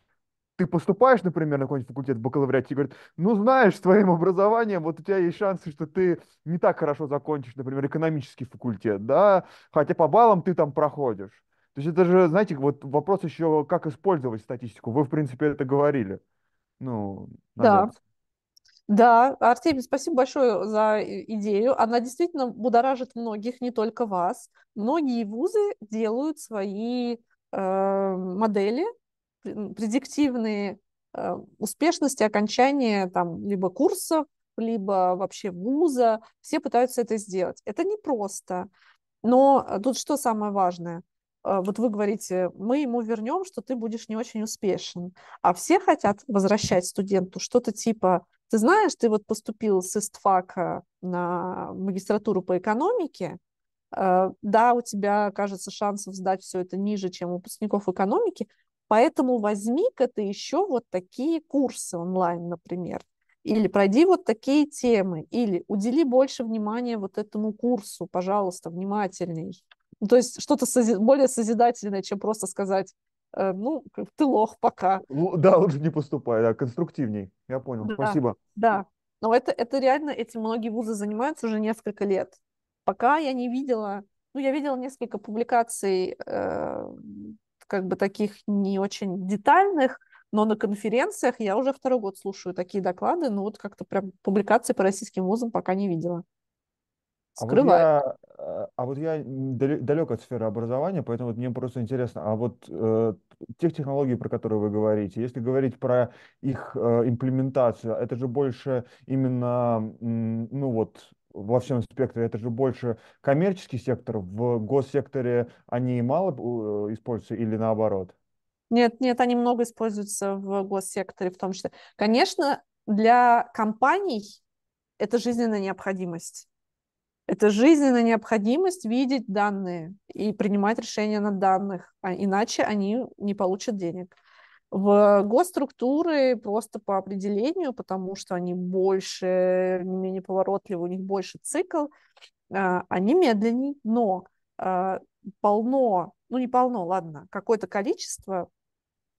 S2: ты поступаешь, например, на какой-нибудь факультет бакалавриат, тебе говорят, ну, знаешь, с твоим образованием, вот у тебя есть шансы, что ты не так хорошо закончишь, например, экономический факультет, да, хотя по баллам ты там проходишь. То есть это же, знаете, вот вопрос еще, как использовать статистику. Вы, в принципе, это говорили. Ну, да.
S1: Да, Артемий, спасибо большое за идею. Она действительно будоражит многих, не только вас. Многие вузы делают свои Э, модели, предиктивные э, успешности окончания там либо курсов, либо вообще вуза. Все пытаются это сделать. Это непросто. Но э, тут что самое важное? Вот вы говорите, мы ему вернем, что ты будешь не очень успешен. А все хотят возвращать студенту что-то типа, ты знаешь, ты вот поступил с ИСТФАКа на магистратуру по экономике, Э, да, у тебя, кажется, шансов сдать все это ниже, чем у выпускников экономики, поэтому возьми-ка ты еще вот такие курсы онлайн, например, или пройди вот такие темы, или удели больше внимания вот этому курсу, пожалуйста, внимательней. Ну, то есть что-то сози- более созидательное, чем просто сказать, э, ну, ты лох пока. Да, лучше
S2: не поступай, да, конструктивней. Я понял, да, спасибо.
S1: Да, но это, это реально, эти многие вузы занимаются уже несколько лет. Пока я не видела, ну, я видела несколько публикаций, э, как бы таких не очень детальных, но на конференциях я уже второй год слушаю такие доклады, но вот как-то прям публикации по российским вузам пока не видела. А Скрываю.
S2: Э, а вот я, а вот я далек от сферы образования, поэтому вот мне просто интересно, а вот э, тех технологий, про которые вы говорите, если говорить про их э, имплементацию, это же больше именно, ну вот, во всем спектре, это же больше коммерческий сектор, в госсекторе они мало э, используются или наоборот?
S1: Нет, нет, они много используются в госсекторе в том числе. Конечно, для компаний это жизненная необходимость. Это жизненная необходимость видеть данные и принимать решения на данных, а иначе они не получат денег в госструктуры просто по определению, потому что они больше, не менее поворотливы, у них больше цикл, а, они медленнее, но а, полно, ну не полно, ладно, какое-то количество,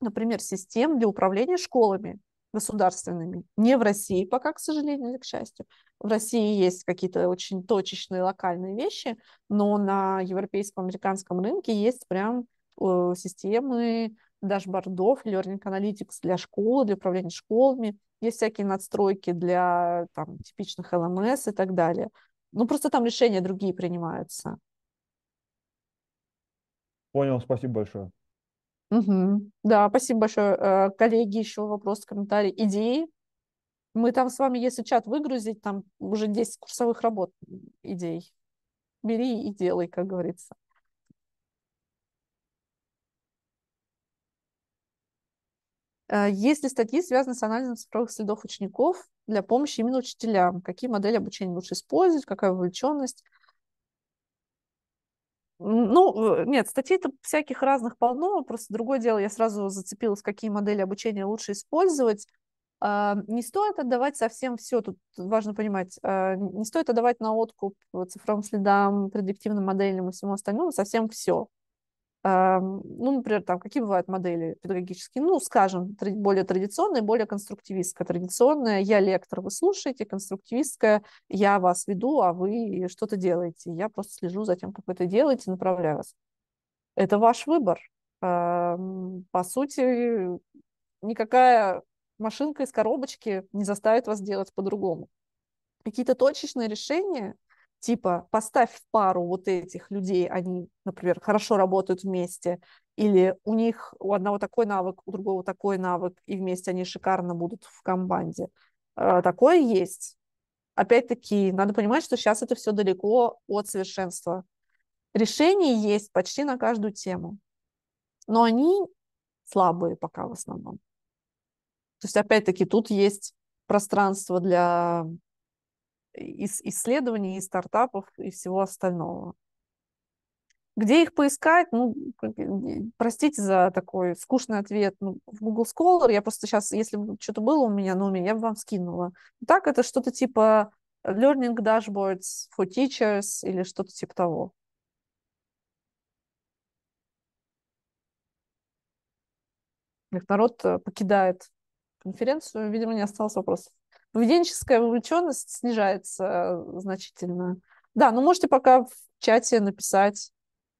S1: например, систем для управления школами государственными. Не в России пока, к сожалению или к счастью. В России есть какие-то очень точечные локальные вещи, но на европейском, американском рынке есть прям э, системы дашбордов, learning analytics для школы, для управления школами, есть всякие надстройки для там, типичных LMS и так далее. Ну, просто там решения другие принимаются.
S2: Понял, спасибо большое.
S1: Угу. Да, спасибо большое. Э, коллеги, еще вопрос, комментарий, идеи? Мы там с вами, если чат выгрузить, там уже 10 курсовых работ, идей. Бери и делай, как говорится. Э, есть ли статьи, связанные с анализом цифровых следов учеников для помощи именно учителям? Какие модели обучения лучше использовать, какая вовлеченность? Ну, э, нет, статей-то всяких разных полно, просто другое дело, я сразу зацепилась, какие модели обучения лучше использовать. А, не стоит отдавать совсем все, тут важно понимать, а, не стоит отдавать на откуп цифровым следам, предиктивным моделям и всему остальному совсем все. А, ну, например, там, какие бывают модели педагогические, ну, скажем, более традиционная, более конструктивистская. Традиционная, я лектор, вы слушаете, конструктивистская, я вас веду, а вы что-то делаете. Я просто слежу за тем, как вы это делаете, направляю вас. Это ваш выбор. А, по сути, никакая машинка из коробочки не заставит вас делать по-другому. Какие-то точечные решения типа поставь в пару вот этих людей, они, например, хорошо работают вместе, или у них у одного такой навык, у другого такой навык, и вместе они шикарно будут в команде. А, такое есть. Опять-таки, надо понимать, что сейчас это все далеко от совершенства. Решения есть почти на каждую тему, но они слабые пока в основном. То есть, опять-таки, тут есть пространство для из исследований, и стартапов, и всего остального. Где их поискать? Ну, простите за такой скучный ответ. Ну, в Google Scholar я просто сейчас, если бы что-то было у меня на уме, я бы вам скинула. Так, это что-то типа learning dashboards for teachers или что-то типа того. Как народ э, покидает конференцию, видимо, не осталось вопросов поведенческая вовлеченность снижается э, значительно. Да, ну можете пока в чате написать,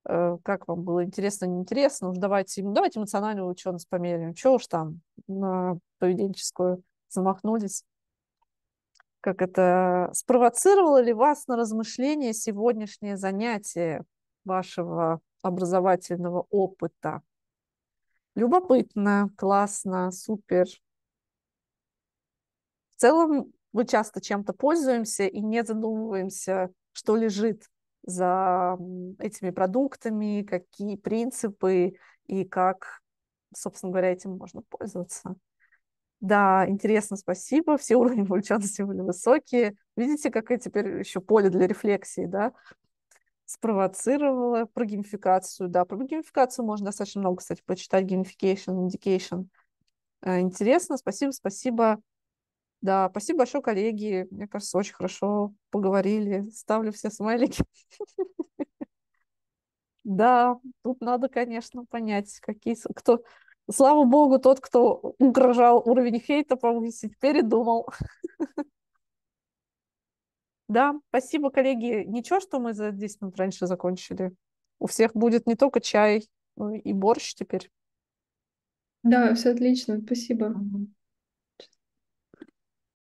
S1: э, как вам было интересно, неинтересно. Уж давайте, ну, давайте эмоциональную вовлеченность померяем. Чего уж там на поведенческую замахнулись. Как это спровоцировало ли вас на размышление сегодняшнее занятие вашего образовательного опыта? Любопытно, классно, супер. В целом мы часто чем-то пользуемся и не задумываемся, что лежит за этими продуктами, какие принципы и как, собственно говоря, этим можно пользоваться. Да, интересно, спасибо. Все уровни вовлеченности были высокие. Видите, как какое теперь еще поле для рефлексии, да? Спровоцировала про геймификацию. Да, про геймификацию можно достаточно много, кстати, прочитать. Gamification, Indication. Э, интересно, спасибо, спасибо. Да, спасибо большое, коллеги. Мне кажется, очень хорошо поговорили. Ставлю все смайлики. Да, тут надо, конечно, понять, какие... Кто... Слава богу, тот, кто угрожал уровень хейта повысить, передумал. Да, спасибо, коллеги. Ничего, что мы за 10 минут раньше закончили. У всех будет не только чай, но и борщ теперь. Да, все отлично, спасибо.